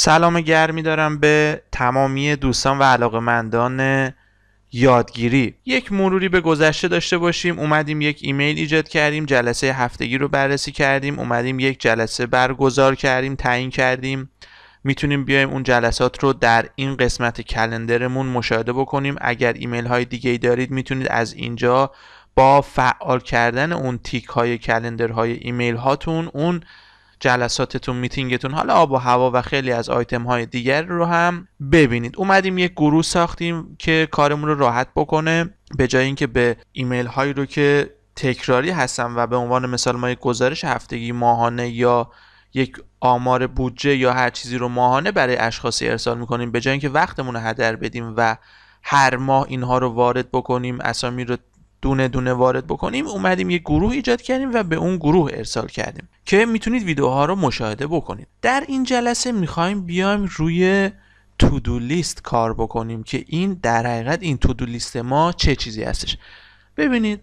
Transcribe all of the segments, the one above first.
سلام گرمی دارم به تمامی دوستان و علاقمندان یادگیری یک مروری به گذشته داشته باشیم اومدیم یک ایمیل ایجاد کردیم جلسه هفتگی رو بررسی کردیم اومدیم یک جلسه برگزار کردیم تعیین کردیم میتونیم بیایم اون جلسات رو در این قسمت کلندرمون مشاهده بکنیم اگر ایمیل های دیگه دارید میتونید از اینجا با فعال کردن اون تیک های کلندر های ایمیل هاتون اون جلساتتون میتینگتون حالا آب و هوا و خیلی از آیتم های دیگر رو هم ببینید اومدیم یک گروه ساختیم که کارمون رو راحت بکنه به جای اینکه به ایمیل هایی رو که تکراری هستن و به عنوان مثال ما یک گزارش هفتگی ماهانه یا یک آمار بودجه یا هر چیزی رو ماهانه برای اشخاصی ارسال میکنیم به جای اینکه وقتمون رو هدر بدیم و هر ماه اینها رو وارد بکنیم اسامی رو دونه دونه وارد بکنیم اومدیم یک گروه ایجاد کردیم و به اون گروه ارسال کردیم که میتونید ویدیوها رو مشاهده بکنید در این جلسه میخوایم بیایم روی تودو لیست کار بکنیم که این در حقیقت این تودو لیست ما چه چیزی هستش ببینید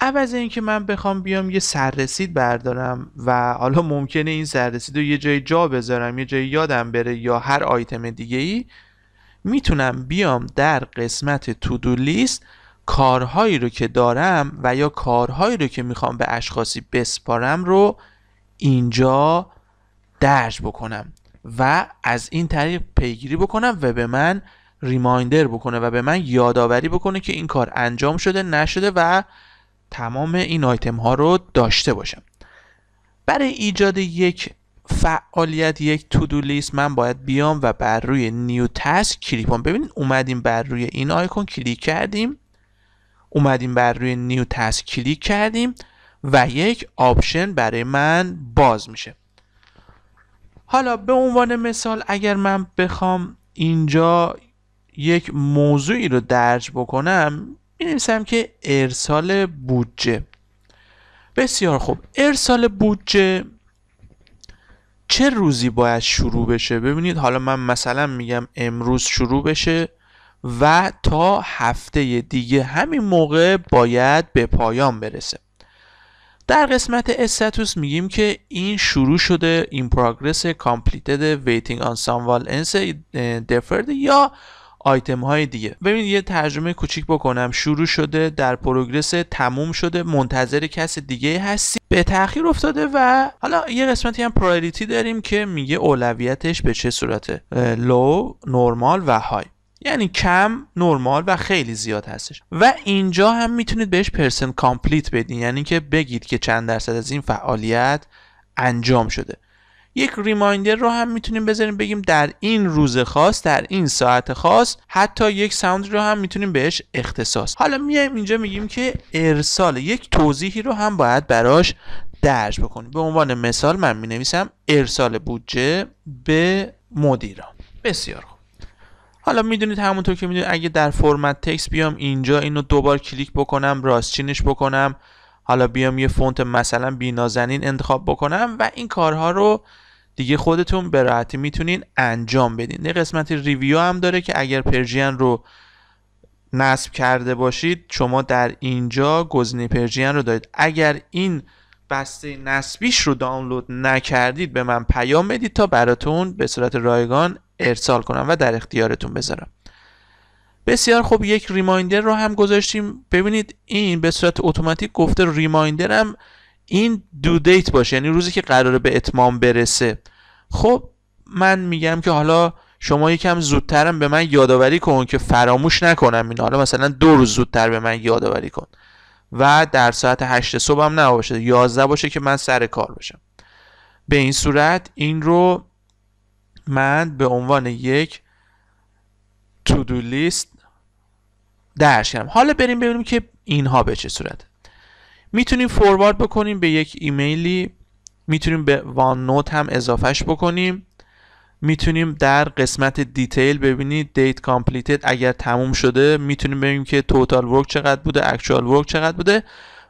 عوض اینکه من بخوام بیام یه سررسید بردارم و حالا ممکنه این سررسید رو یه جای جا بذارم یه جای یادم بره یا هر آیتم دیگه ای میتونم بیام در قسمت تودو لیست کارهایی رو که دارم و یا کارهایی رو که میخوام به اشخاصی بسپارم رو اینجا درج بکنم و از این طریق پیگیری بکنم و به من ریمایندر بکنه و به من یادآوری بکنه که این کار انجام شده نشده و تمام این آیتم ها رو داشته باشم برای ایجاد یک فعالیت یک تودو لیست من باید بیام و بر روی نیو تسک کلیک کنم ببینید اومدیم بر روی این آیکون کلیک کردیم اومدیم بر روی نیو تسکیلی کلیک کردیم و یک آپشن برای من باز میشه حالا به عنوان مثال اگر من بخوام اینجا یک موضوعی رو درج بکنم می‌نویسم که ارسال بودجه بسیار خوب ارسال بودجه چه روزی باید شروع بشه ببینید حالا من مثلا میگم امروز شروع بشه و تا هفته دیگه همین موقع باید به پایان برسه در قسمت استاتوس میگیم که این شروع شده این پروگرس کامپلیتد ویتینگ آن انس دفرد یا آیتم های دیگه ببینید یه ترجمه کوچیک بکنم شروع شده در پروگرس تموم شده منتظر کس دیگه هستی به تاخیر افتاده و حالا یه قسمتی هم پرایوریتی داریم که میگه اولویتش به چه صورته لو نورمال و های یعنی کم نرمال و خیلی زیاد هستش و اینجا هم میتونید بهش پرسن کامپلیت بدین یعنی که بگید که چند درصد از این فعالیت انجام شده یک ریمایندر رو هم میتونیم بذاریم بگیم در این روز خاص در این ساعت خاص حتی یک ساوند رو هم میتونیم بهش اختصاص حالا میایم اینجا میگیم که ارسال یک توضیحی رو هم باید براش درج بکنیم به عنوان مثال من مینویسم ارسال بودجه به مدیران بسیار خوب حالا میدونید همونطور که میدونید اگه در فرمت تکست بیام اینجا اینو دوبار کلیک بکنم چینش بکنم حالا بیام یه فونت مثلا بینازنین انتخاب بکنم و این کارها رو دیگه خودتون به راحتی میتونین انجام بدین یه قسمتی ریویو هم داره که اگر پرژین رو نصب کرده باشید شما در اینجا گزینه پرژین رو دارید اگر این بسته نصبیش رو دانلود نکردید به من پیام بدید تا براتون به صورت رایگان ارسال کنم و در اختیارتون بذارم بسیار خوب یک ریمایندر رو هم گذاشتیم ببینید این به صورت اتوماتیک گفته ریمایندر هم این دو دیت باشه یعنی روزی که قراره به اتمام برسه خب من میگم که حالا شما یکم زودترم به من یادآوری کن که فراموش نکنم این حالا مثلا دو روز زودتر به من یادآوری کن و در ساعت هشت صبح هم نباشه 11 باشه که من سر کار باشم به این صورت این رو من به عنوان یک تودو لیست درش کردم حالا بریم ببینیم که اینها به چه صورت میتونیم فوروارد بکنیم به یک ایمیلی میتونیم به وان نوت هم اضافهش بکنیم میتونیم در قسمت دیتیل ببینید دیت کامپلیتد اگر تموم شده میتونیم ببینیم که توتال ورک چقدر بوده اکچوال ورک چقدر بوده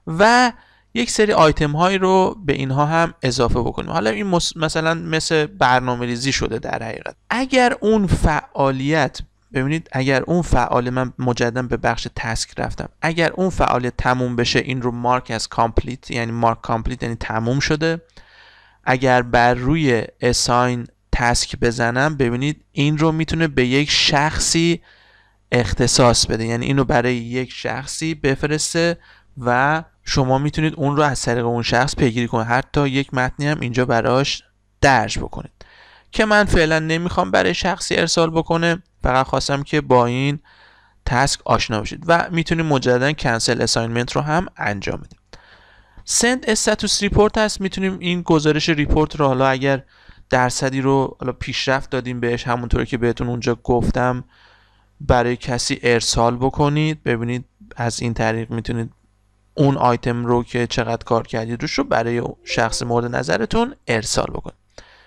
و یک سری آیتم هایی رو به اینها هم اضافه بکنیم حالا این مثلا مثل برنامه ریزی شده در حقیقت اگر اون فعالیت ببینید اگر اون فعال من مجددا به بخش تسک رفتم اگر اون فعالیت تموم بشه این رو مارک از کامپلیت یعنی مارک کامپلیت یعنی تموم شده اگر بر روی اساین تسک بزنم ببینید این رو میتونه به یک شخصی اختصاص بده یعنی اینو برای یک شخصی بفرسته و شما میتونید اون رو از طریق اون شخص پیگیری کنید حتی یک متنی هم اینجا براش درج بکنید که من فعلا نمیخوام برای شخصی ارسال بکنه فقط خواستم که با این تسک آشنا بشید و میتونید مجددا کنسل اساینمنت رو هم انجام بدید سند استاتوس ریپورت هست میتونیم این گزارش ریپورت رو حالا اگر درصدی رو حالا پیشرفت دادیم بهش همونطور که بهتون اونجا گفتم برای کسی ارسال بکنید ببینید از این طریق میتونید اون آیتم رو که چقدر کار کردید روش رو برای شخص مورد نظرتون ارسال بکنید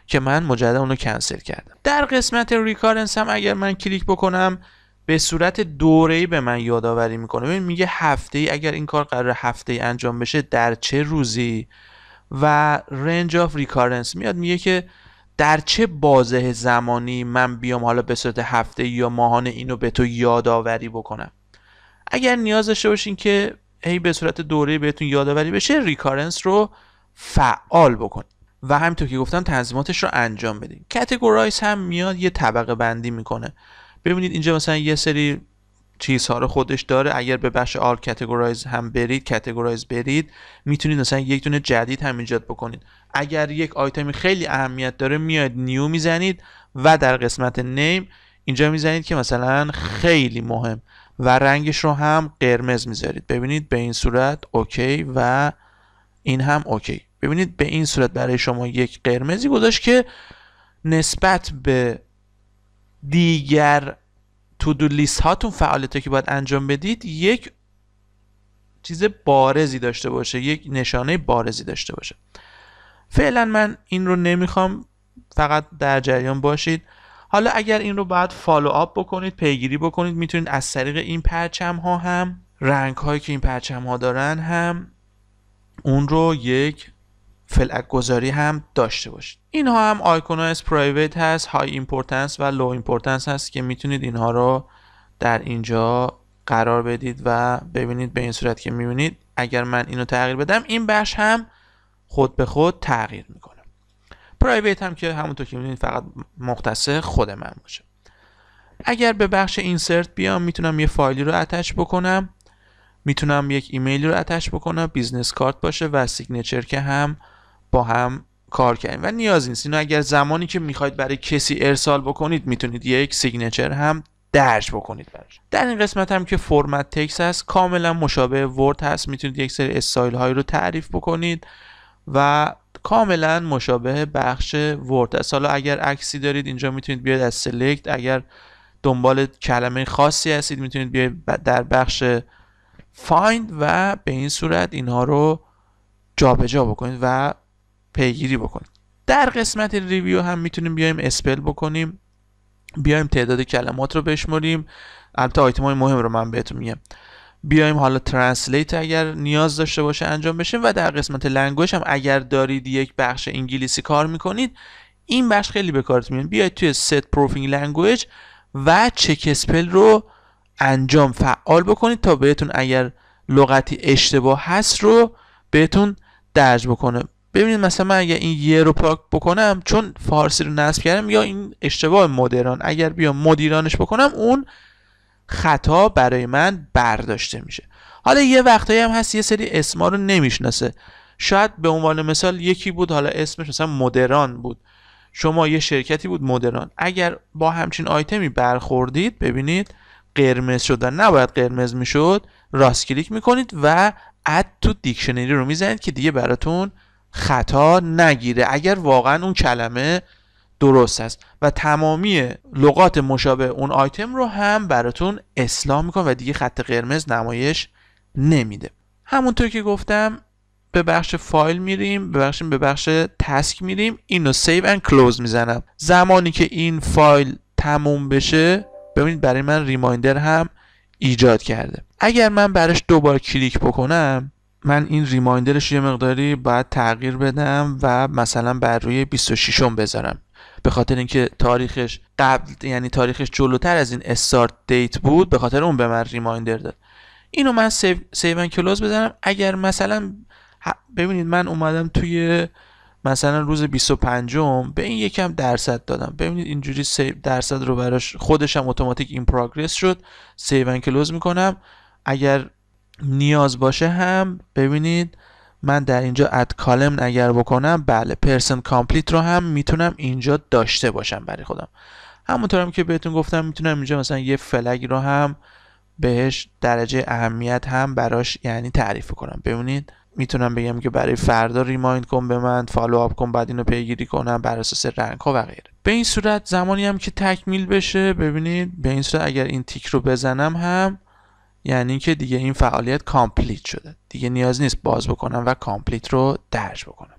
که من مجددا اون رو کنسل کردم در قسمت ریکارنس هم اگر من کلیک بکنم به صورت ای به من یادآوری میکنه ببین میگه هفته ای اگر این کار قرار هفته ای انجام بشه در چه روزی و رنج آف ریکارنس میاد میگه که در چه بازه زمانی من بیام حالا به صورت هفته یا ماهانه اینو به تو یادآوری بکنم اگر نیاز داشته باشین که هی به صورت دوره بهتون یادآوری بشه ریکارنس رو فعال بکنید و همینطور که گفتم تنظیماتش رو انجام بدید کاتگورایز هم میاد یه طبقه بندی میکنه ببینید اینجا مثلا یه سری چیزها رو خودش داره اگر به بخش آل کاتگورایز هم برید کاتگورایز برید میتونید مثلا یک دونه جدید هم ایجاد بکنید اگر یک آیتمی خیلی اهمیت داره میاد نیو میزنید و در قسمت نیم اینجا میزنید که مثلا خیلی مهم و رنگش رو هم قرمز میذارید ببینید به این صورت اوکی و این هم اوکی ببینید به این صورت برای شما یک قرمزی گذاشت که نسبت به دیگر تودو لیست هاتون فعالیت که باید انجام بدید یک چیز بارزی داشته باشه یک نشانه بارزی داشته باشه فعلا من این رو نمیخوام فقط در جریان باشید حالا اگر این رو باید فالو آپ بکنید پیگیری بکنید میتونید از طریق این پرچم ها هم رنگ هایی که این پرچم ها دارن هم اون رو یک فلک گذاری هم داشته باشید اینها هم آیکون از پرایوت هست های ایمپورتنس و لو ایمپورتنس هست که میتونید اینها رو در اینجا قرار بدید و ببینید به این صورت که میبینید اگر من اینو تغییر بدم این بخش هم خود به خود تغییر میکنه پرایویت هم که همونطور که میدونید فقط مختص خود من باشه اگر به بخش اینسرت بیام میتونم یه فایلی رو اتش بکنم میتونم یک ایمیلی رو اتش بکنم بیزنس کارت باشه و سیگنچر که هم با هم کار کردیم و نیاز نیست اینو اگر زمانی که میخواید برای کسی ارسال بکنید میتونید یک سیگنچر هم درج بکنید برش در این قسمت هم که فرمت تکس هست کاملا مشابه ورد هست میتونید یک سری استایل هایی رو تعریف بکنید و کاملا مشابه بخش ورد است حالا اگر عکسی دارید اینجا میتونید بیاید از سلکت اگر دنبال کلمه خاصی هستید میتونید بیاید در بخش فایند و به این صورت اینها رو جابجا جا بکنید و پیگیری بکنید در قسمت ریویو هم میتونیم بیایم اسپل بکنیم بیایم تعداد کلمات رو بشمریم البته آیتم های مهم رو من بهتون میگم بیایم حالا ترنسلیت اگر نیاز داشته باشه انجام بشیم و در قسمت لنگویج هم اگر دارید یک بخش انگلیسی کار میکنید این بخش خیلی به کارت میاد بیاید توی set پروفینگ Language و چک اسپل رو انجام فعال بکنید تا بهتون اگر لغتی اشتباه هست رو بهتون درج بکنه ببینید مثلا من اگر این یه رو پاک بکنم چون فارسی رو نصب کردم یا این اشتباه مدران اگر بیام مدیرانش بکنم اون خطا برای من برداشته میشه حالا یه وقتایی هم هست یه سری اسما رو نمیشناسه شاید به عنوان مثال یکی بود حالا اسمش مثلا مدران بود شما یه شرکتی بود مدران اگر با همچین آیتمی برخوردید ببینید قرمز شد و نباید قرمز میشد راست کلیک میکنید و اد تو دیکشنری رو میزنید که دیگه براتون خطا نگیره اگر واقعا اون کلمه درست است و تمامی لغات مشابه اون آیتم رو هم براتون اصلاح میکنه و دیگه خط قرمز نمایش نمیده همونطور که گفتم به بخش فایل میریم به بخش به بخش تسک میریم اینو سیو اند کلوز میزنم زمانی که این فایل تموم بشه ببینید برای من ریمایندر هم ایجاد کرده اگر من برش دوبار کلیک بکنم من این ریمایندرش یه مقداری باید تغییر بدم و مثلا بر روی 26 بذارم به خاطر اینکه تاریخش قبل یعنی تاریخش جلوتر از این استارت دیت بود به خاطر اون به من ریمایندر داد اینو من سیو سیو کلوز بزنم اگر مثلا ببینید من اومدم توی مثلا روز 25 م به این یکم درصد دادم ببینید اینجوری سیو درصد رو براش خودشم اتوماتیک این پروگرس شد سیو کلوز میکنم اگر نیاز باشه هم ببینید من در اینجا اد کالم اگر بکنم بله پرسن کامپلیت رو هم میتونم اینجا داشته باشم برای خودم هم که بهتون گفتم میتونم اینجا مثلا یه فلگ رو هم بهش درجه اهمیت هم براش یعنی تعریف کنم ببینید میتونم بگم که برای فردا ریمایند کن به من فالو آب کن بعد اینو پیگیری کنم بر اساس رنگ ها و غیره به این صورت زمانی هم که تکمیل بشه ببینید به این صورت اگر این تیک رو بزنم هم یعنی که دیگه این فعالیت کامپلیت شده دیگه نیاز نیست باز بکنم و کامپلیت رو درج بکنم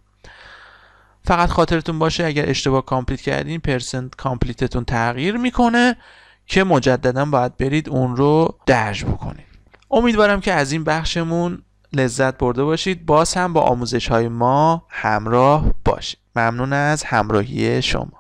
فقط خاطرتون باشه اگر اشتباه کامپلیت کردین پرسنت کامپلیتتون تغییر میکنه که مجددا باید برید اون رو درج بکنید امیدوارم که از این بخشمون لذت برده باشید باز هم با آموزش های ما همراه باشید ممنون از همراهی شما